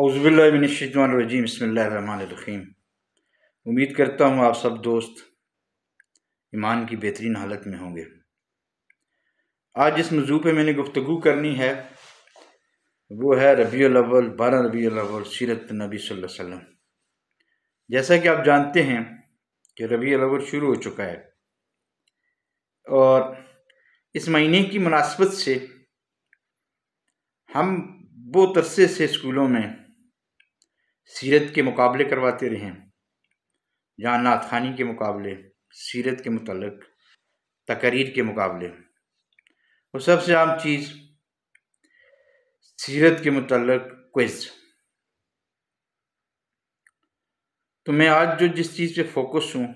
अज़बिल्लिनरजीम बसमीम उम्मीद करता हूँ आप सब दोस्त ईमान की बेहतरीन हालत में होंगे आज जिस मौजू पर मैंने गुफ्तु करनी है वो है रबी अव्वल बारह रबी अव्वल सीरत नबी वसल्लम जैसा कि आप जानते हैं कि रबी अव्वल शुरू हो चुका है और इस महीने की मुनासबत से हम बहुत अरसे से स्कूलों में सीरत के मुकाबले करवाते रहें जहाँ खानी के मुकाबले सीरत के मतलब तकरीर के मुकाबले और सबसे आम चीज़ सीरत के मतलब क्विज़ तो मैं आज जो जिस चीज़ पे फोकस हूँ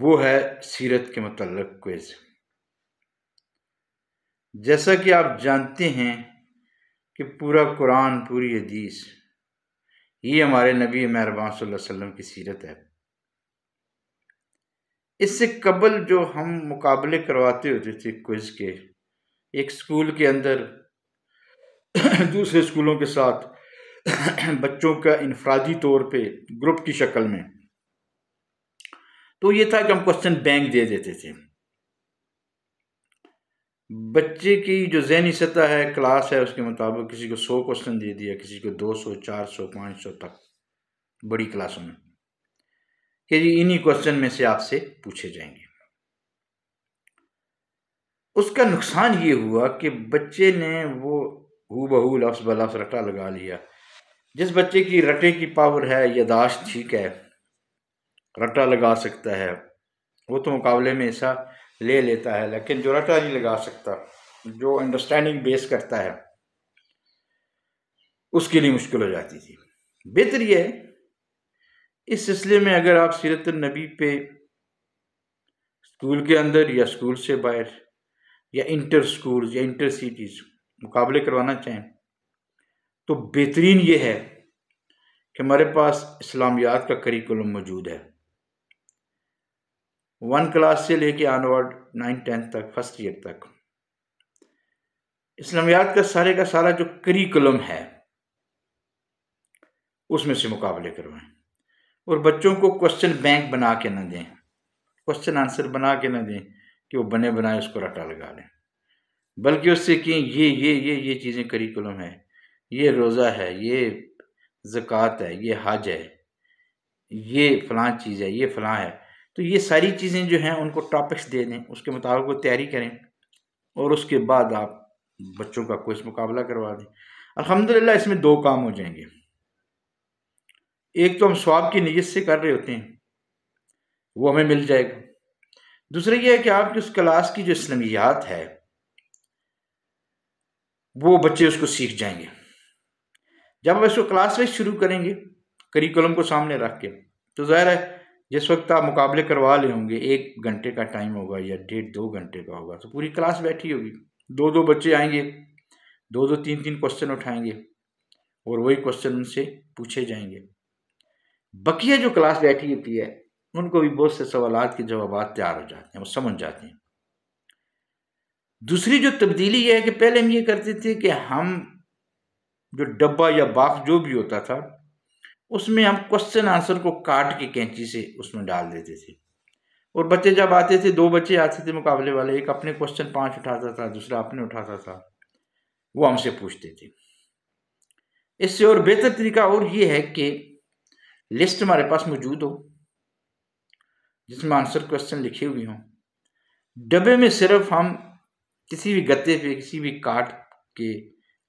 वो है सीरत के मतलब क्विज़ जैसा कि आप जानते हैं कि पूरा कुरान पूरी हदीस ये हमारे नबी महरबान वसल्लम की सीरत है इससे कबल जो हम मुकाबले करवाते होते थे क्विज़ के एक स्कूल के अंदर दूसरे स्कूलों के साथ बच्चों का इनफरादी तौर पे ग्रुप की शक्ल में तो ये था कि हम क्वेश्चन बैंक दे देते थे बच्चे की जो जहनी सतह है क्लास है उसके मुताबिक किसी को सौ क्वेश्चन दे दिया किसी को दो सौ चार सौ पाँच सौ तक बड़ी क्लासों में कि जी इन्हीं क्वेश्चन में से आपसे पूछे जाएंगे उसका नुकसान ये हुआ कि बच्चे ने वो हु बहू लफ्स बलफ्स रटा लगा लिया जिस बच्चे की रटे की पावर है यादाश्त ठीक है रटा लगा सकता है वो तो मुकाबले में ऐसा ले लेता है लेकिन जो रटा नहीं लगा सकता जो अंडरस्टैंडिंग बेस करता है उसके लिए मुश्किल हो जाती थी बेहतर यह है इस सिलसिले में अगर आप सीरत नबी पे स्कूल के अंदर या स्कूल से बाहर या इंटर स्कूल या इंटर सिटीज़ मुकाबले करवाना चाहें तो बेहतरीन ये है कि हमारे पास इस्लामियात का करिकुलम मौजूद है वन क्लास से लेके आनवर्ड नाइन टेंथ तक फर्स्ट ईयर तक इस्लामियात का सारे का सारा जो करिकुलम है उसमें से मुकाबले करवाएं और बच्चों को क्वेश्चन बैंक बना के ना दें क्वेश्चन आंसर बना के ना दें कि वो बने बनाए उसको रटा लगा लें बल्कि उससे कि ये ये ये ये चीज़ें करिकुलम है ये रोज़ा है ये ज़क़़त है ये हज है ये फ़लाँ चीज़ है ये फ़लाँ है तो ये सारी चीज़ें जो हैं उनको टॉपिक्स दे दें उसके मुताबिक वो तैयारी करें और उसके बाद आप बच्चों का कोई मुकाबला करवा दें अलहमदिल्ला इसमें दो काम हो जाएंगे एक तो हम स्वाब की नीयत से कर रहे होते हैं वो हमें मिल जाएगा दूसरा यह है कि आपकी उस क्लास की जो इस्लमियात है वो बच्चे उसको सीख जाएंगे जब आप इसको क्लास वाइज शुरू करेंगे करिकुलम को सामने रख के तो ज़ाहिर है जिस वक्त आप मुकाबले करवा ले होंगे एक घंटे का टाइम होगा या डेढ़ दो घंटे का होगा तो पूरी क्लास बैठी होगी दो दो बच्चे आएंगे दो दो तीन तीन क्वेश्चन उठाएंगे और वही क्वेश्चन उनसे पूछे जाएंगे बकिया जो क्लास बैठी होती है उनको भी बहुत से सवाल के जवाब तैयार हो जाते हैं वो समझ जाते हैं दूसरी जो तब्दीली यह है कि पहले हम ये करते थे कि हम जो डब्बा या बाक्स जो भी होता था उसमें हम क्वेश्चन आंसर को काट के कैंची से उसमें डाल देते थे और बच्चे जब आते थे दो बच्चे आते थे मुकाबले वाले एक अपने क्वेश्चन पाँच उठाता था दूसरा अपने उठाता था वो हमसे पूछते थे इससे और बेहतर तरीका और ये है कि लिस्ट हमारे पास मौजूद हो जिसमें आंसर क्वेश्चन लिखे हुए हों डब्बे में सिर्फ हम किसी भी गत्ते पे किसी भी काट के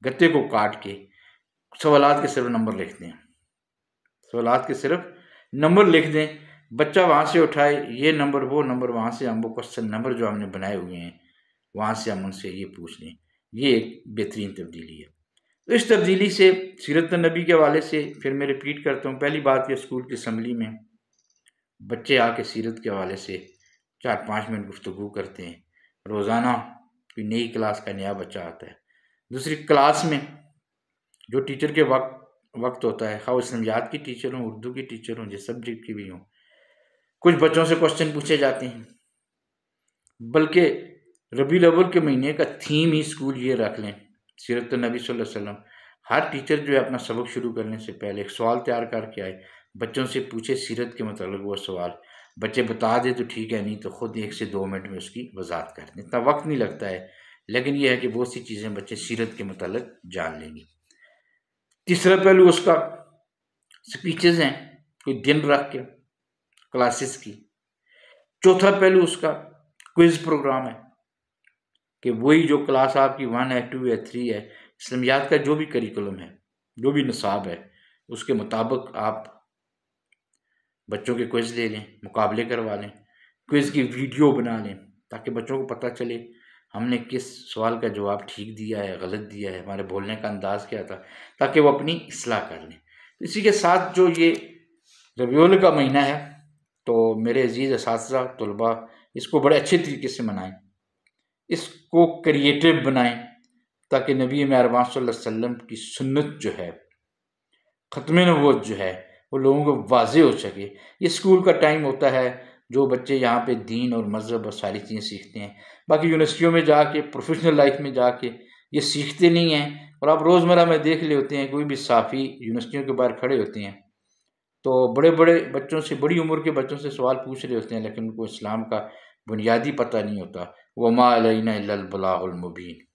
गत्ते को काट के सवालात के सिर्फ नंबर लिखते हैं सवालत के सिर्फ नंबर लिख दें बच्चा वहाँ से उठाए ये नंबर वो नंबर वहाँ से हम वो क्वेश्चन नंबर जो हमने बनाए हुए हैं वहाँ से हम उनसे ये पूछ लें ये एक बेहतरीन तब्दीली है तो इस तब्दीली से सीरत नबी के हवाले से फिर मैं रिपीट करता हूँ पहली बात यह स्कूल की असम्बली में बच्चे आके सीरत के हवाले से चार पाँच मिनट गुफ्तु करते हैं रोज़ाना कोई नई क्लास का नया बच्चा आता है दूसरी क्लास में जो टीचर के वक्त वक्त होता है खा हाँ, इस्लामियात की टीचर हों उर्दू की टीचर हों जिस सब्जेक्ट की भी हों कुछ बच्चों से क्वेश्चन पूछे जाते हैं बल्कि रबी अवल के महीने का थीम ही स्कूल ये रख लें सीरत नबी वसल्लम हर टीचर जो है अपना सबक शुरू करने से पहले एक सवाल तैयार करके आए बच्चों से पूछे सीरत के मतलब वो सवाल बच्चे बता दे तो ठीक है नहीं तो ख़ुद एक से दो मिनट में उसकी वजाहत कर दें इतना वक्त नहीं लगता है लेकिन यह है कि बहुत सी चीज़ें बच्चे सीरत के मतलब जान लेंगे तीसरा पहलू उसका स्पीचेज हैं कोई दिन रख के क्लासेस की चौथा पहलू उसका क्विज प्रोग्राम है कि वही जो क्लास आपकी वन है टू है थ्री है इसलमियात का जो भी करिकुलम है जो भी नसाब है उसके मुताबिक आप बच्चों के क्विज़ ले लें मुकाबले करवा लें क्विज़ की वीडियो बना लें ताकि बच्चों को पता चले हमने किस सवाल का जवाब ठीक दिया है गलत दिया है हमारे बोलने का अंदाज़ क्या था ताकि वो अपनी असलाह कर लें तो इसी के साथ जो ये रबील का महीना है तो मेरे अजीज़ इस तलबा इसको बड़े अच्छे तरीके से मनाएं इसको क्रिएटिव बनाएं ताकि नबी मेहरबान सल्लम की सुन्नत जो है ख़त्म नबूत जो है वो लोगों को वाज हो सके ये स्कूल का टाइम होता है जो बच्चे यहाँ पे दीन और मज़हब और सारी चीज़ें सीखते हैं बाकी यूनिवर्सिटियों में जाके प्रोफेशनल लाइफ में जाके ये सीखते नहीं हैं और आप रोज़मर्रा में देख ले होते हैं कोई भी साफ़ी यूनिवर्सिटियों के बाहर खड़े होते हैं तो बड़े बड़े बच्चों से बड़ी उम्र के बच्चों से सवाल पूछ रहे होते हैं लेकिन उनको इस्लाम का बुनियादी पता नहीं होता वमा अलैना बलामुबीन